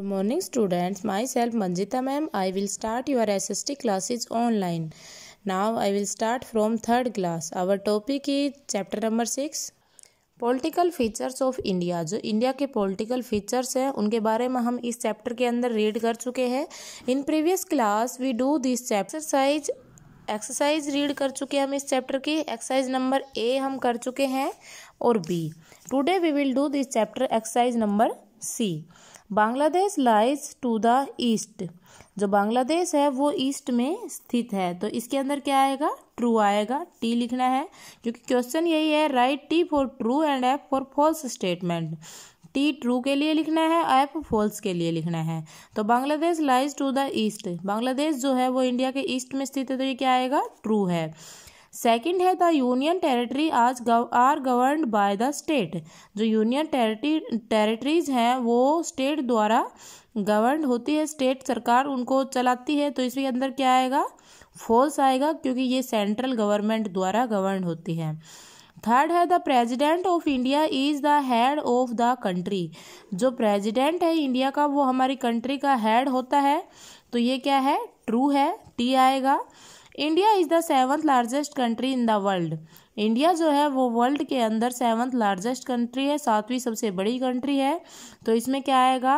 Good morning students myself Manjita ma'am I will start will S S T classes online now I will start from third class our topic is chapter number six political features of India जो India के political features हैं उनके बारे में हम इस chapter के अंदर रीड कर चुके हैं in previous class we do this chapter exercise exercise read कर चुके हैं हम इस चैप्टर की एक्सरसाइज नंबर ए हम कर चुके हैं और B today we will do this chapter exercise number C Bangladesh lies to the east जो बांग्लादेश है वो ईस्ट में स्थित है तो इसके अंदर क्या आएगा ट्रू आएगा टी लिखना है क्योंकि क्वेश्चन यही है right T for true and F for false statement T true के लिए लिखना है एफ फॉल्स के लिए लिखना है तो Bangladesh lies to the east Bangladesh जो है वो इंडिया के ईस्ट में स्थित है तो ये क्या आएगा ट्रू है सेकंड है द यूनियन टेरिटरी आज are governed by the state जो यूनियन टेरिटरी टेरिटरीज हैं वो स्टेट द्वारा गवर्न होती है स्टेट सरकार उनको चलाती है तो इसके अंदर क्या आएगा फोर्स आएगा क्योंकि ये सेंट्रल गवर्नमेंट द्वारा गवर्न होती है थर्ड है the president of India is the head of the country जो प्रेजिडेंट है इंडिया का वो हमारी कंट्री का हेड होता है तो ये क्या है ट्रू है टी आएगा India is the seventh largest country in the world India जो है वो वर्ल्ड के अंदर सेवन्थ लार्जेस्ट कंट्री है सातवीं सबसे बड़ी कंट्री है तो इसमें क्या आएगा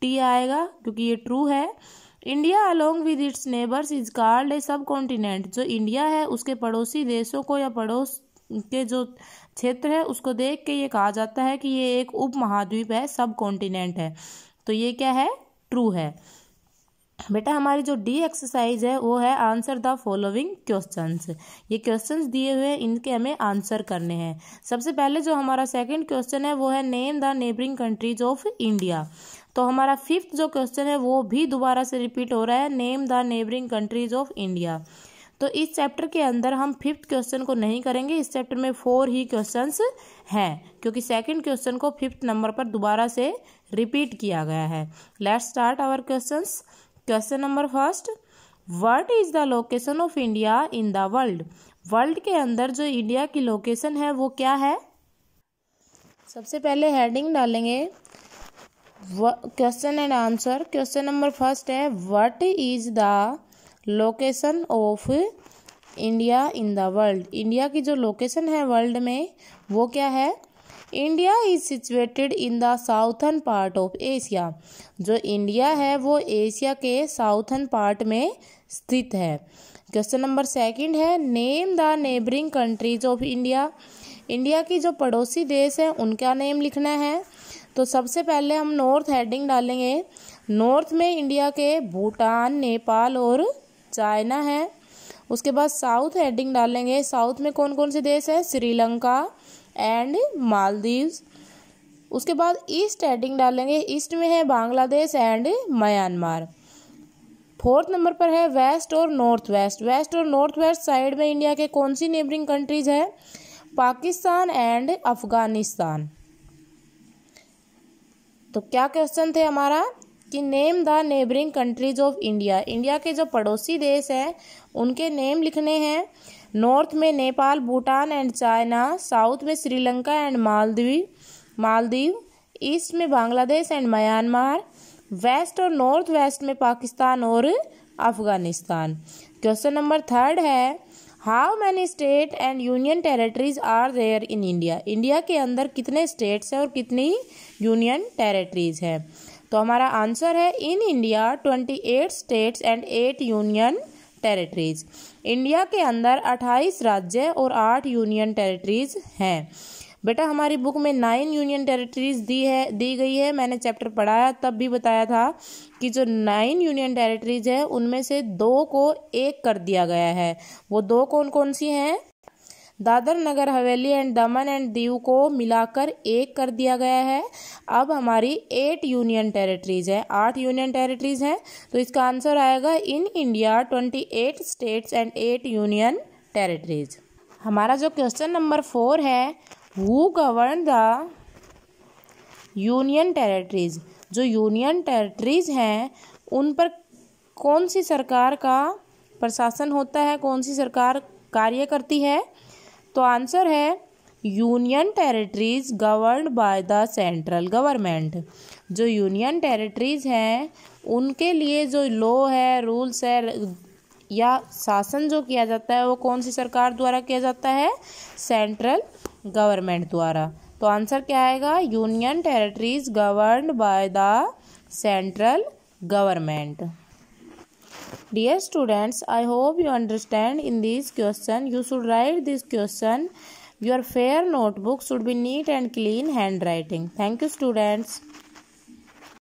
टी आएगा क्योंकि ये ट्रू है India along with its neighbours is called a subcontinent जो इंडिया है उसके पड़ोसी देशों को या पड़ोस के जो क्षेत्र है उसको देख के ये कहा जाता है कि ये एक उप महाद्वीप है सब कॉन्टिनेंट है तो ये क्या है ट्रू है बेटा हमारी जो डी एक्सरसाइज है वो है आंसर द फॉलोइंग क्वेश्चंस ये क्वेश्चंस दिए हुए हैं इनके हमें आंसर करने हैं सबसे पहले जो हमारा सेकंड क्वेश्चन है वो है name the neighbouring countries of India तो हमारा फिफ्थ जो क्वेश्चन है वो भी दोबारा से रिपीट हो रहा है name the neighbouring countries of India तो इस चैप्टर के अंदर हम फिफ्थ क्वेश्चन को नहीं करेंगे इस चैप्टर में फोर ही क्वेश्चंस हैं क्योंकि सेकंड क्वेश्चन को फिफ्थ नंबर पर दोबारा से रिपीट किया गया है let's start our questions question number first what is the location of India in the world world के अंदर जो इंडिया की लोकेशन है वो क्या है सबसे पहले हेडिंग डालेंगे question and answer question number first है what is the location of India in the world India की जो लोकेशन है वर्ल्ड में वो क्या है India is situated in the southern part of Asia जो इंडिया है वो एशिया के साउथर्न पार्ट में स्थित है क्वेश्चन नंबर सेकंड है name the neighbouring countries of India India की जो पड़ोसी देश है उनका नेम लिखना है तो सबसे पहले हम नॉर्थ हेडिंग डालेंगे नॉर्थ में इंडिया के भूटान नेपाल और चाइना है उसके बाद साउथ हेडिंग डालेंगे साउथ में कौन कौन से देश हैं श्रीलंका एंड मालदीव्स उसके बाद ईस्ट एडिंग डालेंगे ईस्ट में है Bangladesh and Myanmar fourth number पर है वेस्ट और नॉर्थ वेस्ट वेस्ट और नॉर्थ वेस्ट साइड में इंडिया के कौन सी नेबरिंग कंट्रीज है पाकिस्तान एंड अफगानिस्तान तो क्या क्वेश्चन थे हमारा कि name the neighbouring countries of India India के जो पड़ोसी देश हैं उनके नेम लिखने हैं नॉर्थ में Nepal Bhutan and China south में श्रीलंका एंड मालदीव मालदीव ईस्ट में बांग्लादेश एंड म्यांमार वेस्ट और नॉर्थ वेस्ट में पाकिस्तान और अफगानिस्तान क्वेश्चन नंबर थर्ड है how many state and union territories are there in India India के अंदर कितने स्टेट्स हैं और कितनी यूनियन टेरेटरीज हैं तो हमारा आंसर है in India twenty eight states and eight union territories India के अंदर 28 राज्य और 8 यूनियन टेरिटरीज हैं बेटा हमारी बुक में नाइन यूनियन टेरिटरीज दी है दी गई है मैंने चैप्टर पढ़ाया तब भी बताया था कि जो नाइन यूनियन टेरिटरीज है उनमें से दो को एक कर दिया गया है वो दो कौन कौन सी हैं दादर नगर हवेली एंड दमन एंड दीव को मिलाकर एक कर दिया गया है अब हमारी एट यूनियन टेरिटरीज है आठ यूनियन टेरिटरीज हैं तो इसका आंसर आएगा in India twenty eight states and eight union territories हमारा जो क्वेश्चन नंबर फोर है who govern the union territories जो यूनियन टेरिटरीज हैं उन पर कौन सी सरकार का प्रशासन होता है कौन सी सरकार कार्य करती है तो आंसर है union territories govern by the central government जो यूनियन टेरिटरीज हैं उनके लिए जो लॉ है रूल्स है या शासन जो किया जाता है वो कौन सी सरकार द्वारा किया जाता है सेंट्रल गवर्नमेंट द्वारा तो आंसर क्या आएगा union territories govern by the central government Dear students, I hope you understand in this question. You should write this question. Your fair notebook should be neat and clean handwriting. Thank you students.